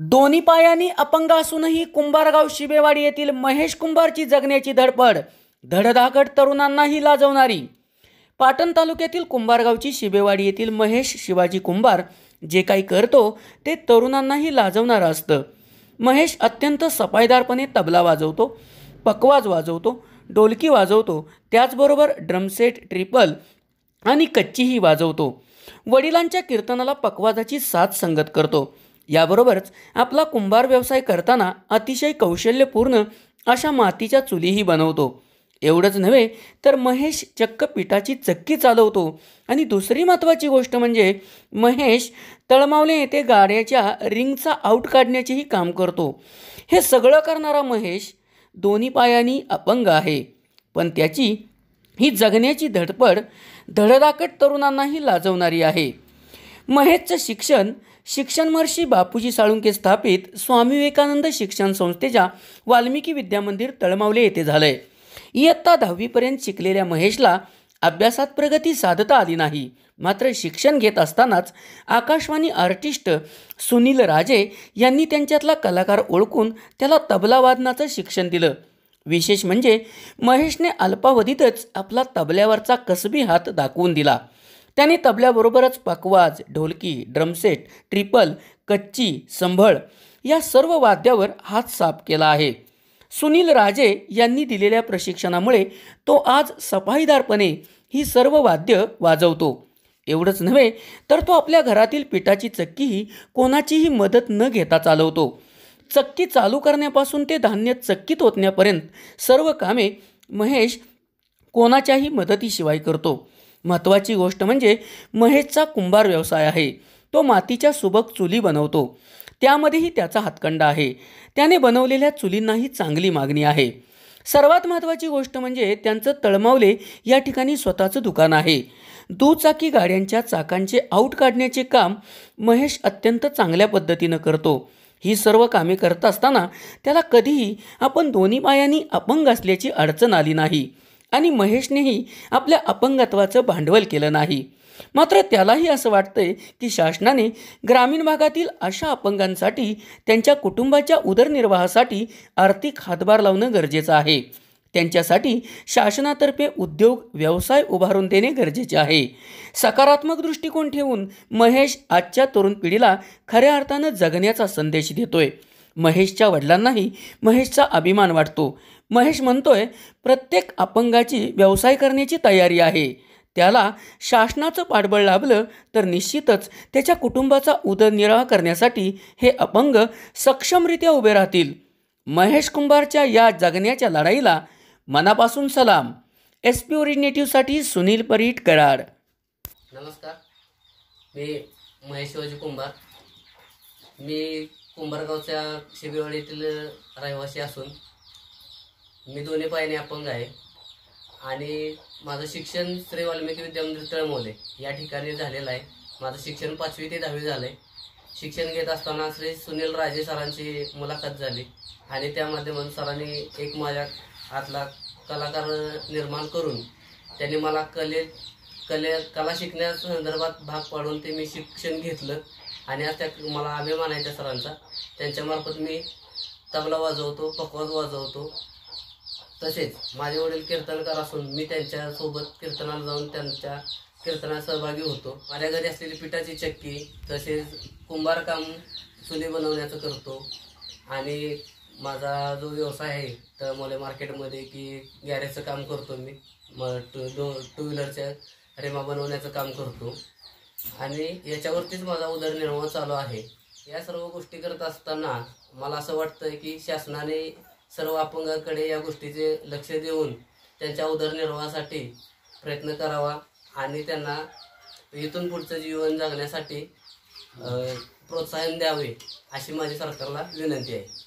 दोन्ही पायांनी अपंग असूनही कुंभारगाव शिबेवाडी येथील महेश कुंभारची जगण्याची धडपड धडधाकट तरुणांनाही लाजवणारी पाटण तालुक्यातील कुंभारगावची शिबेवाडी येथील महेश शिवाजी कुंभार जे काही करतो ते तरुणांनाही लाजवणारं असतं महेश अत्यंत सफाईदारपणे तबला वाजवतो पकवाज वाजवतो डोलकी वाजवतो त्याचबरोबर ड्रमसेट ट्रिपल आणि कच्चीही वाजवतो वडिलांच्या कीर्तनाला पकवाजाची साथ संगत करतो याबरोबरच आपला कुंभार व्यवसाय करताना अतिशय कौशल्यपूर्ण अशा मातीच्या चुलीही बनवतो एवढंच नव्हे तर महेश चक्क पिठाची चक्की चालवतो आणि दुसरी महत्त्वाची गोष्ट म्हणजे महेश तळमावले येथे गाड्याच्या रिंगचा आऊट काढण्याचेही काम करतो हे सगळं करणारा महेश दोन्ही पायांनी अपंग आहे पण त्याची ही जगण्याची धडपड धडधाकट तरुणांनाही लाजवणारी आहे महेशचं शिक्षण शिक्षणमर्षी बापूजी साळुंके स्थापित स्वामी विवेकानंद शिक्षण संस्थेच्या वाल्मिकी विद्यामंदिर तळमावले येथे झालं आहे इयत्ता दहावीपर्यंत शिकलेल्या महेशला अभ्यासात प्रगती साधता आली नाही मात्र शिक्षण घेत असतानाच आकाशवाणी आर्टिस्ट सुनील राजे यांनी त्यांच्यातला कलाकार ओळखून त्याला तबला वादनाचं शिक्षण दिलं विशेष म्हणजे महेशने अल्पावधीतच आपला तबल्यावरचा कसबी हात दाखवून दिला त्यांनी तबल्याबरोबरच पकवाज ढोलकी ड्रमसेट ट्रिपल कच्ची संभळ या सर्व वाद्यावर हात साफ केला आहे सुनील राजे यांनी दिलेल्या प्रशिक्षणामुळे तो आज सफाईदारपणे ही सर्व वाद्य वाजवतो एवढंच नव्हे तर तो आपल्या घरातील पिठाची चक्कीही कोणाचीही मदत न घेता चालवतो चक्की चालू करण्यापासून ते धान्य चक्कीत ओतण्यापर्यंत सर्व कामे महेश कोणाच्याही मदतीशिवाय करतो महत्त्वाची गोष्ट म्हणजे महेशचा कुंभार व्यवसाय आहे तो मातीच्या सुबक चुली बनवतो त्यामध्येही त्याचा हातखंडा आहे त्याने बनवलेल्या चुलींनाही चांगली मागणी आहे सर्वात महत्त्वाची गोष्ट म्हणजे त्यांचं तळमावले या ठिकाणी स्वतःचं दुकान आहे दुचाकी गाड्यांच्या चाकांचे आऊट काढण्याचे काम महेश अत्यंत चांगल्या पद्धतीनं करतो ही सर्व कामे करत असताना त्याला कधीही आपण दोन्ही पायांनी अपंग असल्याची अडचण आली नाही आणि महेशनेही आपल्या अपंगत्वाचं भांडवल केलं नाही मात्र त्यालाही असं वाटतंय की शासनाने ग्रामीण भागातील अशा अपंगांसाठी त्यांच्या कुटुंबाच्या उदरनिर्वाहासाठी आर्थिक हातभार लावणं गरजेचं आहे त्यांच्यासाठी शासनातर्फे उद्योग व्यवसाय उभारून देणे गरजेचे आहे सकारात्मक दृष्टिकोन ठेवून महेश आजच्या तरुण पिढीला खऱ्या अर्थानं जगण्याचा संदेश देतोय महेशच्या वडिलांनाही महेशचा अभिमान वाटतो महेश म्हणतोय प्रत्येक अपंगाची व्यवसाय करण्याची तयारी आहे त्याला शासनाचं पाठबळ लाभलं तर निश्चितच त्याच्या कुटुंबाचा उदरनिर्वाह करण्यासाठी हे अपंग सक्षमरित्या उभे राहतील महेश कुंभारच्या या जगण्याच्या लढाईला मनापासून सलाम एस पी ओरिजिनेटिव्हसाठी सुनील परीट कराड नमस्कार मी महेश शिवाजी कुंभार मी कुंभारगावच्या शिबिरवाडीतील रहिवासी असून मी दोन्ही पायाने अपंग आहे आणि माझं शिक्षण श्री वाल्मिकी विद्यामंदिर तळमोले या ठिकाणी झालेलं आहे माझं शिक्षण पाचवी ते दहावी झालं आहे शिक्षण घेत असताना श्री सुनील राजे सरांची मुलाखत झाली आणि त्या माध्यमातून सरांनी एक माझ्या आतला कलाकार निर्माण करून त्यांनी मला कले कले कला शिकण्या संदर्भात भाग पाडून ते मी शिक्षण घेतलं आणि आज त्या मला अभिमान आहे त्या सरांचा त्यांच्यामार्फत मी तबला वाजवतो पकवाज वाजवतो तसेच माझे वडील कीर्तनकार असून मी त्यांच्या सोबत कीर्तनाला जाऊन त्यांच्या कीर्तनात सहभागी होतो माझ्या घरी असलेली पिठाची चक्की तसेच कुंभारकाम चुली बनवण्याचं करतो आणि माझा जो व्यवसाय आहे तर मला मार्केटमध्ये की गॅरेजचं काम करतो मी मग टू दो टू व्हीलरच्या रेमा बनवण्याचं काम करतो आणि याच्यावरतीच माझा उदरनिर्वाह चालू आहे या सर्व गोष्टी करत असताना मला असं वाटतं की शासनाने सर्व अपंगाकडे या गोष्टीचे लक्ष देऊन त्यांच्या उदरनिर्वाहासाठी प्रयत्न करावा आणि त्यांना इथून पुढचं जीवन जगण्यासाठी प्रोत्साहन द्यावे अशी माझी सरकारला विनंती आहे